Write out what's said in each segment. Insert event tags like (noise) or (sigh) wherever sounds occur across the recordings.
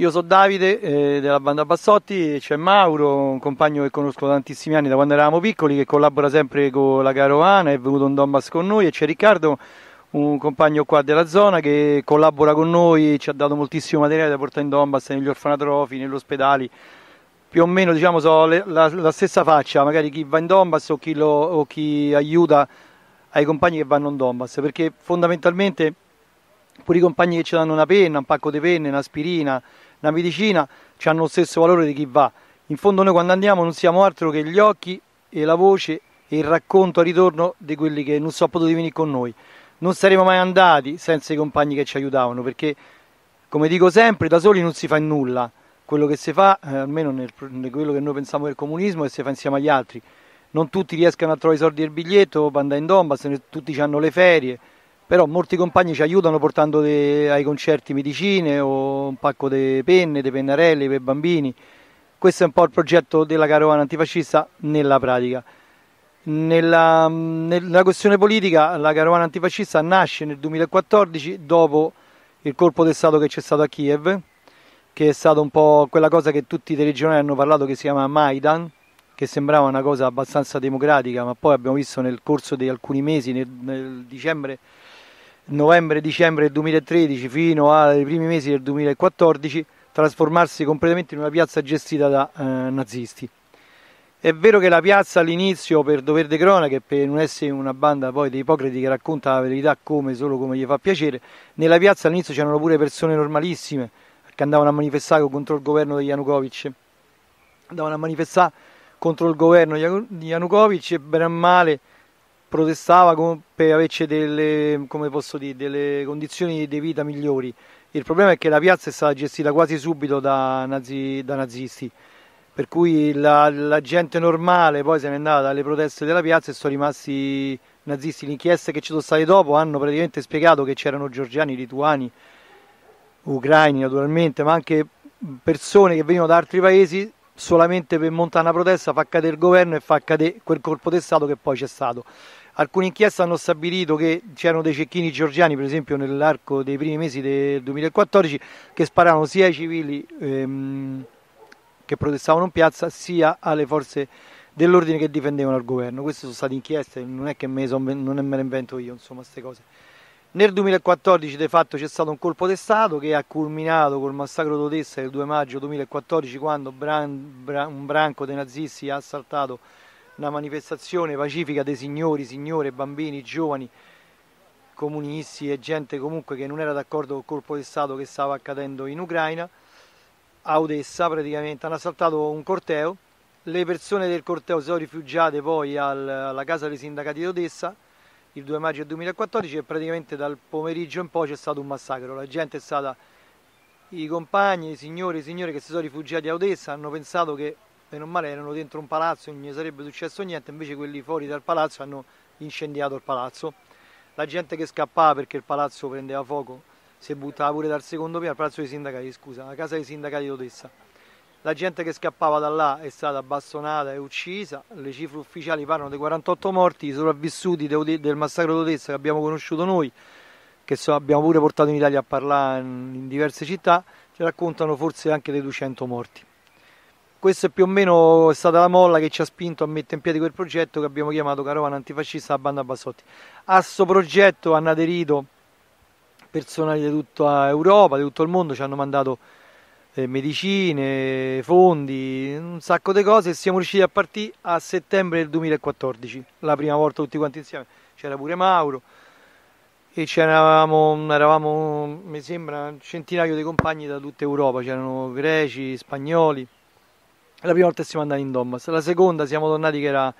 Io sono Davide eh, della banda Bassotti, c'è Mauro, un compagno che conosco da tantissimi anni, da quando eravamo piccoli, che collabora sempre con la Carovana, è venuto in Donbass con noi e c'è Riccardo, un compagno qua della zona che collabora con noi, ci ha dato moltissimo materiale da portare in Donbass, negli orfanatrofi, negli ospedali, più o meno diciamo so le, la, la, stessa faccia, magari chi va in Donbass o chi, lo, o chi aiuta ai compagni che vanno in Donbass, perché fondamentalmente pure i compagni che ci danno una penna, un pacco di penne, un'aspirina, la medicina hanno lo stesso valore di chi va. In fondo noi quando andiamo non siamo altro che gli occhi e la voce e il racconto a ritorno di quelli che non sono potuti venire con noi. Non saremmo mai andati senza i compagni che ci aiutavano, perché come dico sempre, da soli non si fa nulla. Quello che si fa, eh, almeno nel, nel, quello che noi pensiamo del comunismo, è che si fa insieme agli altri. Non tutti riescono a trovare i soldi del biglietto per andare in Donbass, tutti hanno le ferie, però molti compagni ci aiutano portando de, ai concerti medicine o un pacco di penne, di pennarelli per bambini. Questo è un po' il progetto della carovana antifascista nella pratica. Nella, nella questione politica la carovana antifascista nasce nel 2014 dopo il colpo di Stato che c'è stato a Kiev, che è stata un po' quella cosa che tutti i telegiornali hanno parlato che si chiama Maidan, che sembrava una cosa abbastanza democratica, ma poi abbiamo visto nel corso di alcuni mesi, nel, nel dicembre novembre-dicembre 2013 fino ai primi mesi del 2014 trasformarsi completamente in una piazza gestita da eh, nazisti. È vero che la piazza all'inizio, per dover de cronaca e per non essere una banda poi di ipocriti che racconta la verità come solo come gli fa piacere, nella piazza all'inizio c'erano pure persone normalissime che andavano a manifestare contro il governo di Yanukovych. Andavano a manifestare contro il governo di Yanukovych e bene o male protestava con, per averci delle, dire, delle, condizioni di vita migliori. Il problema è che la piazza è stata gestita quasi subito da, nazi, da nazisti, per cui la, la, gente normale poi se n'è andata dalle proteste della piazza e sono rimasti nazisti. Le inchieste che ci sono state dopo hanno praticamente spiegato che c'erano georgiani, lituani, ucraini naturalmente, ma anche persone che venivano da altri paesi solamente per montare una protesta, fa cadere il governo e fa cadere quel colpo di Stato che poi c'è stato. Alcune inchieste hanno stabilito che c'erano dei cecchini georgiani, per esempio nell'arco dei primi mesi del 2014, che sparavano sia ai civili ehm, che protestavano in piazza, sia alle forze dell'ordine che difendevano il governo. Queste sono state inchieste, non è che me, son, non me le invento io, insomma, queste cose. Nel 2014 di fatto c'è stato un colpo di Stato che ha culminato col massacro d'Odessa del 2 maggio 2014 quando un branco dei nazisti ha assaltato una manifestazione pacifica dei signori, signore, bambini, giovani, comunisti e gente comunque che non era d'accordo col colpo di Stato che stava accadendo in Ucraina, a Odessa praticamente, hanno assaltato un corteo, le persone del corteo si sono rifugiate poi al, alla casa dei sindacati di Odessa il 2 maggio 2014 e praticamente dal pomeriggio in poi c'è stato un massacro, la gente è stata i compagni, i signori e i signore che si sono rifugiati a Odessa hanno pensato che meno male erano dentro un palazzo, non gli sarebbe successo niente, invece quelli fuori dal palazzo hanno incendiato il palazzo. La gente che scappava perché il palazzo prendeva fuoco si buttava pure dal secondo piano, al palazzo dei sindacati, scusa, la casa dei sindacati d'Odessa. La gente che scappava da là è stata bastonata e uccisa, le cifre ufficiali parlano di 48 morti, i sopravvissuti del massacro d'Odessa che abbiamo conosciuto noi, che abbiamo pure portato in Italia a parlare in diverse città, ci raccontano forse anche dei 200 morti questa è più o meno stata la molla che ci ha spinto a mettere in piedi quel progetto che abbiamo chiamato Carovana Antifascista della Banda Bassotti. A questo progetto hanno aderito personali di tutta Europa, di tutto il mondo, ci hanno mandato eh, medicine, fondi, un sacco di cose e siamo riusciti a partire a settembre del 2014, la prima volta tutti quanti insieme, c'era pure Mauro e c'eravamo, eravamo, mi sembra, un centinaio di compagni da tutta Europa, c'erano greci, spagnoli la prima volta siamo andati in Donbass, la seconda siamo tornati che era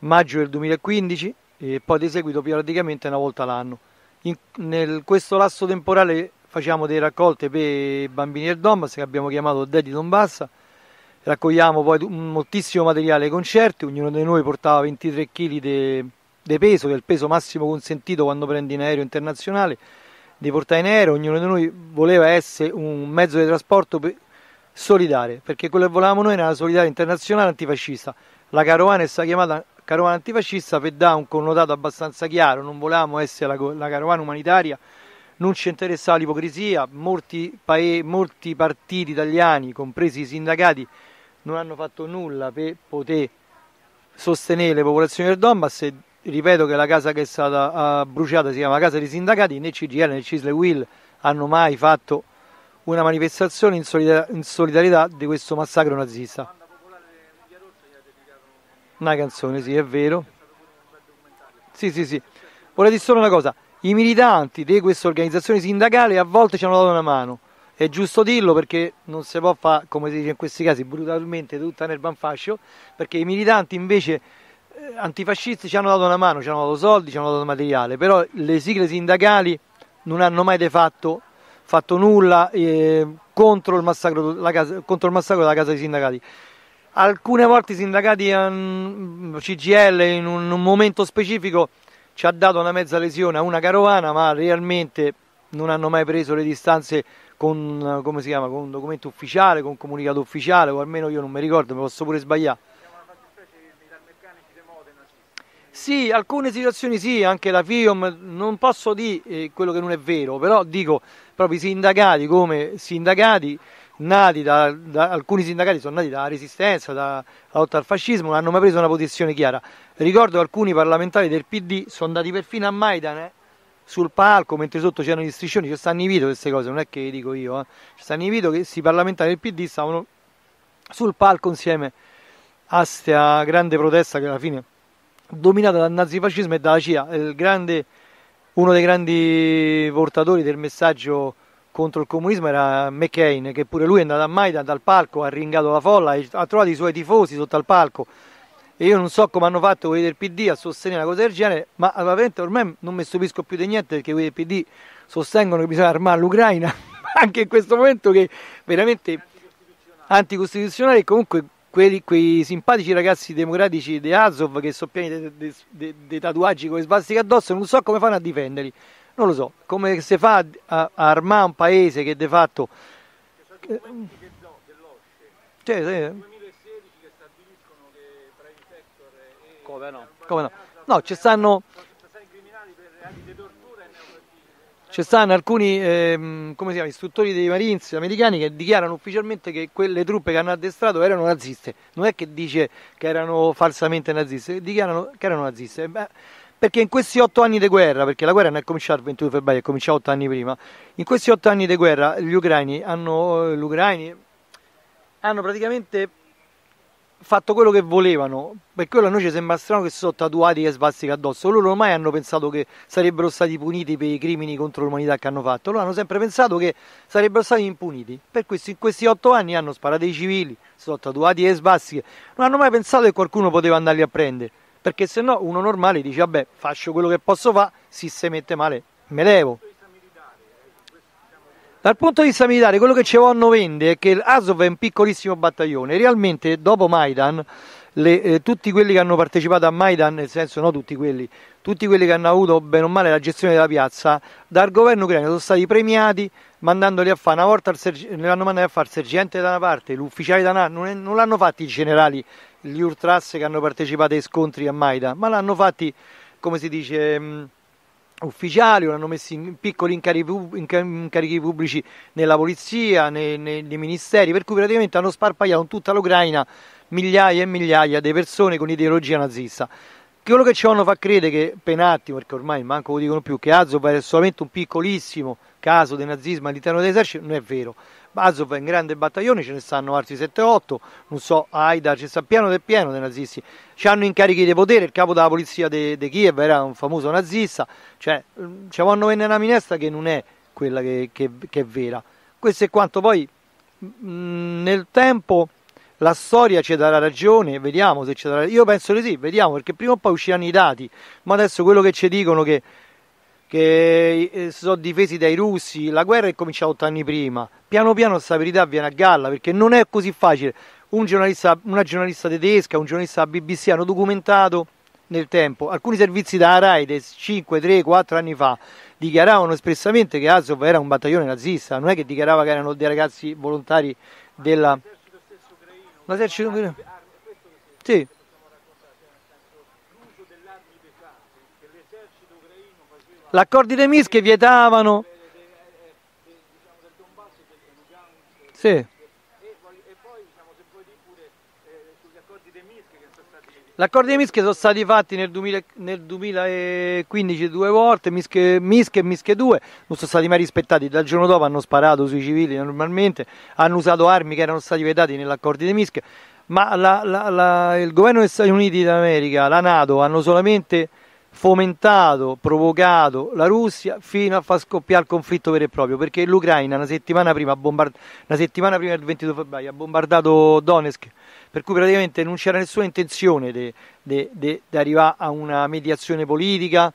maggio del 2015 e poi di seguito periodicamente una volta l'anno. In, nel, questo lasso temporale facciamo delle raccolte per i bambini del Donbass che abbiamo chiamato Daddy Donbass, raccogliamo poi moltissimo materiale ai concerti, ognuno di noi portava 23 kg di de- peso, che è il peso massimo consentito quando prendi in aereo internazionale, di portare in aereo, ognuno di noi voleva essere un mezzo di trasporto per solidale, perché quello che volevamo noi era una solidarietà internazionale antifascista. La carovana è stata chiamata carovana antifascista per dare un connotato abbastanza chiaro, non volevamo essere la, la carovana umanitaria, non ci interessava l'ipocrisia, molti, molti, partiti italiani, compresi i sindacati, non hanno fatto nulla per poter sostenere le popolazioni del Donbass e ripeto che la casa che è stata ah, bruciata si chiama Casa dei Sindacati, né CGL né Cisle Will hanno mai fatto una manifestazione in, solida- in solidarietà di questo massacro nazista. Una canzone, sì, è vero. Sì, sì, sì. Vorrei dire solo una cosa. I militanti di questa organizzazione sindacale a volte ci hanno dato una mano. È giusto dirlo perché non si può fare, come si dice in questi casi, brutalmente tutta nel banfascio, perché i militanti invece eh, antifascisti ci hanno dato una mano, ci hanno dato soldi, ci hanno dato materiale, però le sigle sindacali non hanno mai de fatto fatto nulla eh, contro, il massacro, casa, contro, il massacro, della casa dei sindacati. Alcune volte i sindacati ehm, CGL in un, momento specifico ci ha dato una mezza lesione a una carovana, ma realmente non hanno mai preso le distanze con, chiama, con, un documento ufficiale, con un comunicato ufficiale, o almeno io non mi ricordo, mi posso pure sbagliare. Sì, alcune situazioni sì, anche la FIOM, non posso dire eh, quello che non è vero, però dico proprio i sindacati come sindacati nati da, da, alcuni sindacati sono nati dalla resistenza, dalla lotta al fascismo, non hanno mai preso una posizione chiara. Ricordo che alcuni parlamentari del PD sono andati perfino a Maidan eh, sul palco mentre sotto c'erano gli striscioni, ci stanno i video queste cose, non è che dico io, eh. ci stanno i video che i parlamentari del PD stavano sul palco insieme a questa grande protesta che alla fine dominata dal nazifascismo e dalla CIA, grande, uno dei grandi portatori del messaggio contro il comunismo era McCain, che pure lui è andato a Maidan dal palco, ha ringato la folla, ha trovato i suoi tifosi sotto al palco. E io non so come hanno fatto quelli del PD a sostenere una cosa del genere, ma veramente ormai non mi stupisco più di niente perché quelli del PD sostengono che bisogna armare l'Ucraina, (laughs) anche in questo momento che veramente anticostituzionale e comunque quelli, quei simpatici ragazzi democratici di Azov che sono pieni di tatuaggi con le svastiche addosso, non so come fanno a difenderli, non lo so, come si fa a, a armare un paese che di fatto... Cioè, cioè, nel 2016 che stabiliscono che private sector e... Come no? Come no? No, ci stanno... ci stanno alcuni ehm, chiama, istruttori dei Marines americani che dichiarano ufficialmente che quelle truppe che hanno addestrato erano naziste. Non è che dice che erano falsamente naziste, dichiarano che erano naziste. Beh, perché in questi otto anni di guerra, perché la guerra non è cominciata il 22 febbraio, è cominciata otto anni prima, in questi otto anni di guerra gli ucraini hanno, eh, hanno praticamente fatto quello che volevano. Per quello a noi ci sembra strano che si sono tatuati e svastica addosso. Loro ormai hanno pensato che sarebbero stati puniti per i crimini contro l'umanità che hanno fatto. Loro hanno sempre pensato che sarebbero stati impuniti. Per questo in questi otto anni hanno sparato ai civili, si sono tatuati e svastiche. Non hanno mai pensato che qualcuno poteva andarli a prendere. Perché se no uno normale dice vabbè faccio quello che posso fare, se si mette male me levo. Dal punto di vista militare, quello che ci vanno vende è che Azov è un piccolissimo battaglione. Realmente, dopo Maidan, le, eh, tutti quelli che hanno partecipato a Maidan, nel senso no tutti quelli, tutti quelli che hanno avuto bene o male la gestione della piazza, dal governo ucraino sono stati premiati mandandoli a fare una volta serg- l'hanno mandati a fare il sergente da una parte, l'ufficiale da un'altra, non, non, l'hanno fatti i generali, gli ultras che hanno partecipato ai scontri a Maidan, ma l'hanno fatti, come si dice... Mh, ufficiali o l'hanno messo in piccoli incarichi pubblici nella polizia, nei, nei, nei ministeri, per cui praticamente hanno sparpagliato in tutta l'Ucraina migliaia e migliaia di persone con ideologia nazista quello che ci vanno fa credere che Penatti, perché ormai manco lo dicono più, che Azov era solamente un piccolissimo caso di nazismo all'interno dell'esercito, non è vero. Azov è un grande battaglione, ce ne stanno altri 7-8, non so, Aida, ci sta pieno del pieno dei nazisti, ci hanno incarichi di potere, il capo della polizia di de Kiev era un famoso nazista, cioè mm, ci vanno venne una minestra che non è quella che, che, che è vera. Questo è quanto poi mh, mm, nel tempo la storia ci darà ragione, vediamo se ci darà ragione. Io penso di sì, vediamo perché prima o poi usciranno i dati, ma adesso quello che ci dicono che che eh, si sono difesi dai russi, la guerra è cominciata otto anni prima, piano piano questa verità viene a galla perché non è così facile, Un giornalista, una giornalista tedesca, un giornalista della BBC hanno documentato nel tempo, alcuni servizi da RAI 5, 3, 4 anni fa dichiaravano espressamente che Azov era un battaglione nazista, non è che dichiarava che erano dei ragazzi volontari della... L'esercito ucraino. Sì. L'accordi dei MIS che vietavano... Sì. L'accordo di Mische sono stati fatti nel, 2000, nel 2015 due volte, Mische, Mische e Mische 2, non sono stati mai rispettati, dal giorno dopo hanno sparato sui civili normalmente, hanno usato armi che erano stati vietati nell'accordo di Mische, ma la, la, la, il governo degli Stati Uniti d'America, la Nato, hanno solamente fomentato, provocato la Russia fino a far scoppiare il conflitto vero e proprio, perché l'Ucraina una settimana prima, bombard- una settimana prima del 22 febbraio ha bombardato Donetsk, per cui praticamente non c'era nessuna intenzione di arrivare a una mediazione politica.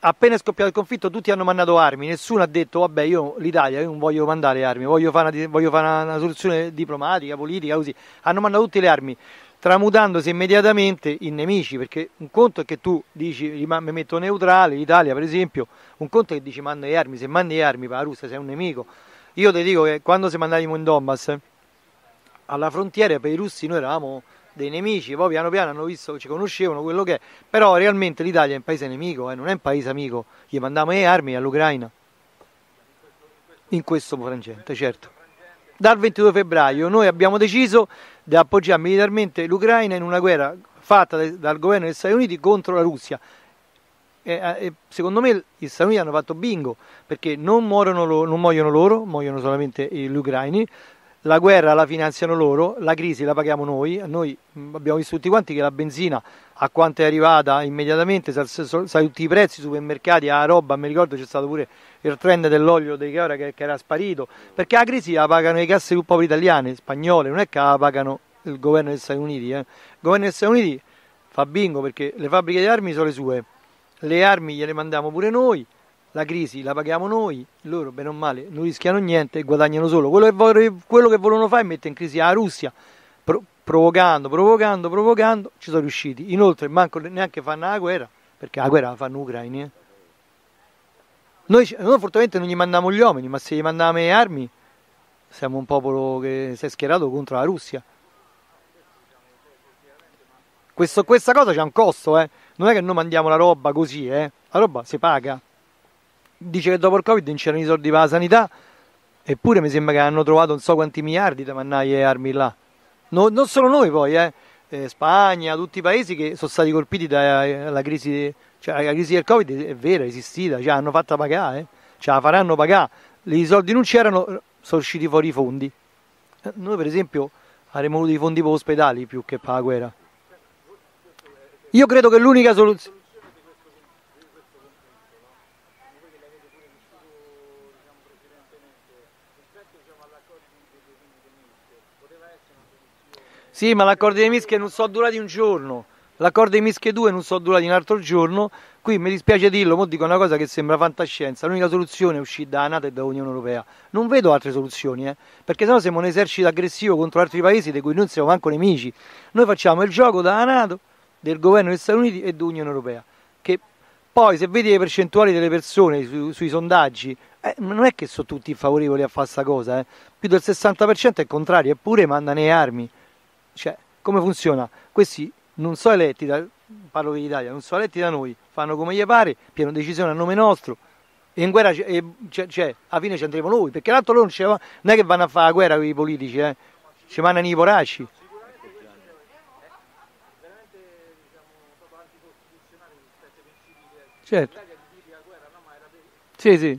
Appena è scoppiato il conflitto tutti hanno mandato armi, nessuno ha detto vabbè io l'Italia io non voglio mandare armi, voglio fare una, voglio fare una, una soluzione diplomatica, politica, così. Hanno mandato tutte le armi tramutandosi immediatamente in nemici, perché un conto è che tu dici mi metto neutrale, l'Italia per esempio, un conto è che dici manda le armi, se mandi le armi la Russia sei un nemico. Io ti dico che quando siamo andati in Donbass, alla frontiera per i russi noi eravamo dei nemici, poi piano piano hanno visto, che ci conoscevano quello che è, però realmente l'Italia è un paese nemico, eh, non è un paese amico, gli mandiamo le armi all'Ucraina, in questo frangente, certo dal 22 febbraio noi abbiamo deciso di appoggiare militarmente l'Ucraina in una guerra fatta dal governo degli Stati Uniti contro la Russia. E, eh, e secondo me gli Stati Uniti hanno fatto bingo perché non, lo, non muoiono loro, muoiono solamente gli ucraini, la guerra la finanziano loro, la crisi la paghiamo noi, noi abbiamo visto tutti quanti che la benzina a quanto è arrivata immediatamente, sai tutti i prezzi, i supermercati, la roba, mi ricordo c'è stato pure il trend dell'olio di che, che, era sparito, perché la crisi la pagano le casse più povere italiane, spagnole, non è che la pagano il governo degli Stati Uniti, eh. il governo degli Stati Uniti fa bingo perché le fabbriche di armi sono le sue, le armi gliele mandiamo pure noi, la crisi la paghiamo noi, loro bene o male non rischiano niente e guadagnano solo. Quello che, vor- quello che volevano fare è mettere in crisi la Russia, pro- provocando, provocando, provocando, ci sono riusciti. Inoltre manco neanche fanno la guerra, perché la guerra la fanno ucraini. Eh. Noi, noi fortunatamente non gli mandiamo gli uomini, ma se gli mandiamo le armi siamo un popolo che si è schierato contro la Russia. Questo, questa cosa c'è un costo, eh. non è che noi mandiamo la roba così, eh. la roba si paga dice che dopo il Covid non c'erano i soldi per la sanità, eppure mi sembra che hanno trovato non so quanti miliardi da mannaie e armi là. No, non solo noi poi, eh. Eh, Spagna, tutti i paesi che sono stati colpiti dalla eh, crisi, cioè la crisi del Covid è vera, è esistita, cioè, hanno fatto pagare, eh. cioè, la faranno pagare. I soldi non c'erano, sono usciti fuori i fondi. Eh, noi per esempio avremmo avuto i fondi per ospedali più che per la guerra. Io credo che l'unica soluzione... Sì, ma l'accordo dei Mischia non sono durati un giorno. L'accordo di Mischia 2 non sono durati un altro giorno. Qui mi dispiace dirlo, ma dico una cosa che sembra fantascienza. L'unica soluzione è uscire da NATO e dall'Unione Europea. Non vedo altre soluzioni, eh? perché sennò siamo un esercito aggressivo contro altri paesi di cui non siamo manco nemici. Noi facciamo il gioco dalla NATO, del governo degli Stati Uniti e dell'Unione Europea. Che poi, se vedi le percentuali delle persone su, sui sondaggi eh, non è che sono tutti favorevoli a fare questa cosa, eh. più del 60% è contrario, eppure mandano le armi. Cioè, come funziona? Questi non sono eletti, da, parlo per l'Italia, non sono eletti da noi, fanno come gli pare, pieno decisione a nome nostro, e in guerra, c'è, c'è, c'è, alla fine ci andremo noi, perché l'altro loro non, non, è che vanno a fare la guerra con i politici, eh. ci mandano i poracci. Certo. Sì, sì.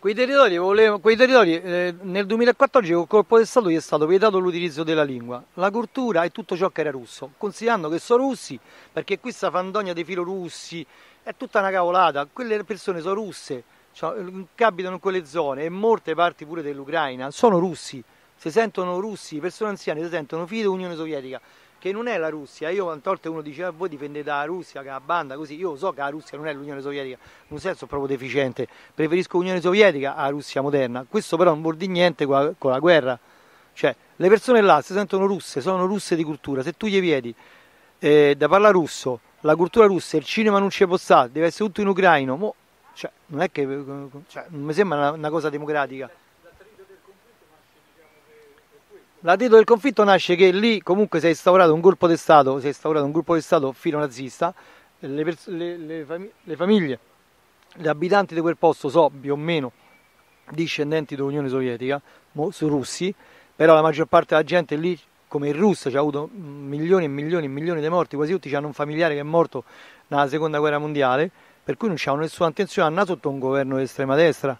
Quei territori, volevo, quei territori eh, nel 2014 col colpo di Stato gli è stato vietato l'utilizzo della lingua, la cultura e tutto ciò che era russo, considerando che sono russi, perché qui sta fandogna dei russi è tutta una cavolata, quelle persone sono russe, cioè, mm, che abitano in quelle zone e molte parti pure dell'Ucraina sono russi, si sentono russi, persone anziane si sentono figli dell'Unione Sovietica, che non è la Russia. Io quante volte uno diceva voi dipendete dalla Russia, che è una banda così, io so che la Russia non è l'Unione Sovietica, in un senso proprio deficiente, preferisco l'Unione Sovietica alla Russia moderna, questo però non vuol dire niente con la, guerra, cioè le persone là si sentono russe, sono russe di cultura, se tu gli vedi eh, da parlare russo, la cultura russa, il cinema non ci può stare, deve essere tutto in ucraino, Mo, cioè, non è che eh, cioè, non mi sembra una, una cosa democratica. La Dietro del conflitto nasce che lì comunque si è instaurato un gruppo di Stato, si è instaurato un gruppo di Stato filonazista, le, pers- le, le, fam- le famiglie, gli abitanti di quel posto sono più o meno discendenti dell'Unione Sovietica, mo, su russi, però la maggior parte della gente lì, come in Russia, ha avuto milioni e milioni e milioni di morti, quasi tutti hanno un familiare che è morto nella seconda guerra mondiale, per cui non c'è nessuna attenzione, hanno sotto un governo di estrema destra,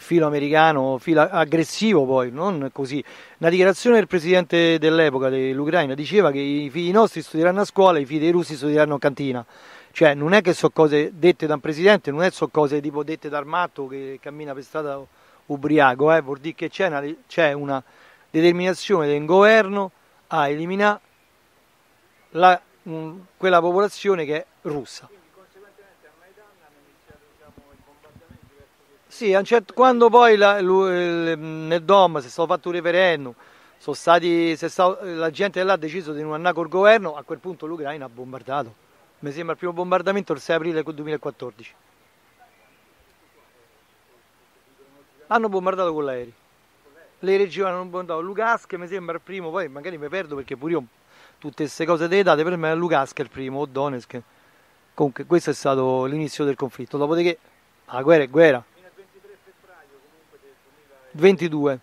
filo americano, filo aggressivo poi, non così. Una dichiarazione del presidente dell'epoca dell'Ucraina diceva che i figli nostri studieranno a scuola, i figli dei russi studieranno a cantina. Cioè non è che sono cose dette da un presidente, non è sono cose tipo dette dal matto che cammina per strada ubriaco, eh? vuol dire che c'è una, c'è una determinazione del governo a eliminare la, mh, quella popolazione che è russa. Sì, certo, quando poi la, lui, nel DOM si è stato fatto un referendum, stati, stato, la gente là ha deciso di non andare col governo, a quel punto l'Ucraina ha bombardato. Mi sembra il primo bombardamento il 6 aprile 2014. Hanno bombardato con l'aereo. Le regioni hanno bombardato Lugansk, mi sembra il primo, poi magari mi perdo perché pure io tutte queste cose delle date, per me Lugansk è il primo, o Donetsk. Comunque questo è stato l'inizio del conflitto, dopodiché la guerra è guerra. 22.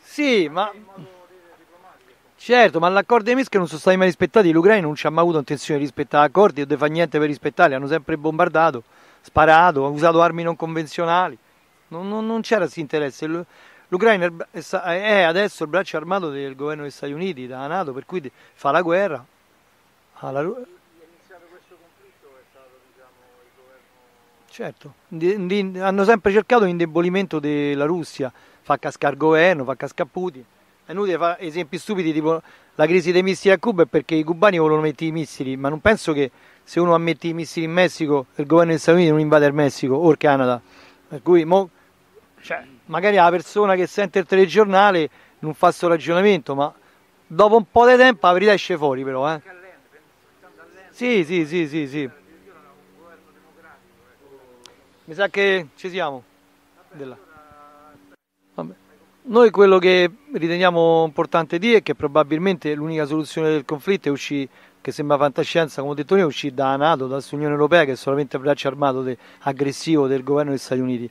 Sì, ma... Certo, ma l'accordo di Minsk non sono stati mai rispettati, l'Ucraina non ci ha mai avuto intenzione di rispettare accordi, non deve fare niente per rispettarli, hanno sempre bombardato, sparato, usato armi non convenzionali, non, non, non c'era questo interesse. L'Ucraina è adesso il braccio armato del governo degli Stati Uniti, della Nato, per cui fa la guerra alla, Certo, hanno sempre cercato l'indebolimento della Russia, fa cascare il governo, fa cascare Putin. È inutile fare esempi stupidi tipo la crisi dei missili a Cuba è perché i cubani vogliono mettere i missili, ma non penso che se uno ammette i missili in Messico il governo degli Stati Uniti non invade il Messico o il Canada. Per cui mo, cioè, magari la persona che sente il telegiornale non fa questo ragionamento, ma dopo un po' di tempo la verità esce fuori però. Eh. Sì, sì, sì, sì, sì. Mi sa che ci siamo. Della... Noi quello che riteniamo importante dire è che probabilmente l'unica soluzione del conflitto è uscire, che sembra fantascienza, come ho detto io, è uscire dalla Nato, dall'Unione Europea, che è solamente un braccio armato de, aggressivo del governo degli Stati Uniti.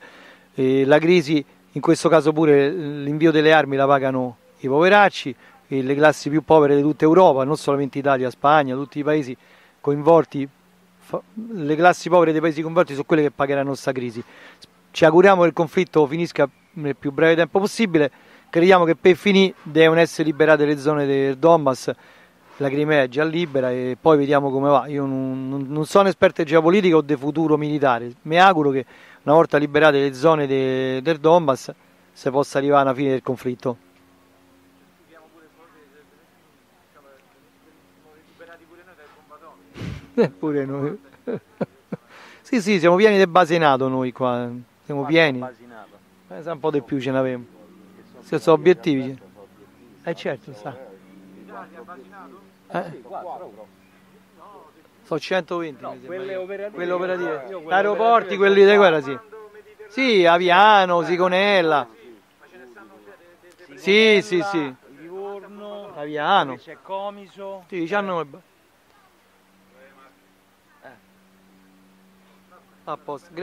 E la crisi, in questo caso pure l'invio delle armi la pagano i poveracci, e le classi più povere di tutta Europa, non solamente Italia, Spagna, tutti i paesi coinvolti le classi povere dei paesi coinvolti sono quelle che pagheranno questa crisi. Ci auguriamo che il conflitto finisca nel più breve tempo possibile, crediamo che per finire devono essere liberate le zone del Donbass, la Crimea è già libera e poi vediamo come va. Io non, non sono esperto di geopolitica o di futuro militare, mi auguro che una volta liberate le zone de, del Donbass si possa arrivare alla fine del conflitto. liberati pure noi dal bomba Eppure noi. (laughs) sì, sì, siamo pieni del basinato noi qua. Siamo pieni. Basinato. Eh, un po' di più ce n'avevamo. Se eh, sono obiettivi. Eh certo, sa. Eh? eh? Sono 120. No, quelle operative. Quelle operative. Aeroporti, quelli di guerra, sì. Sì, Aviano, Sigonella. Sì, sì, sì. Aviano. C'è Comiso. Sì, diciamo eh. A posto.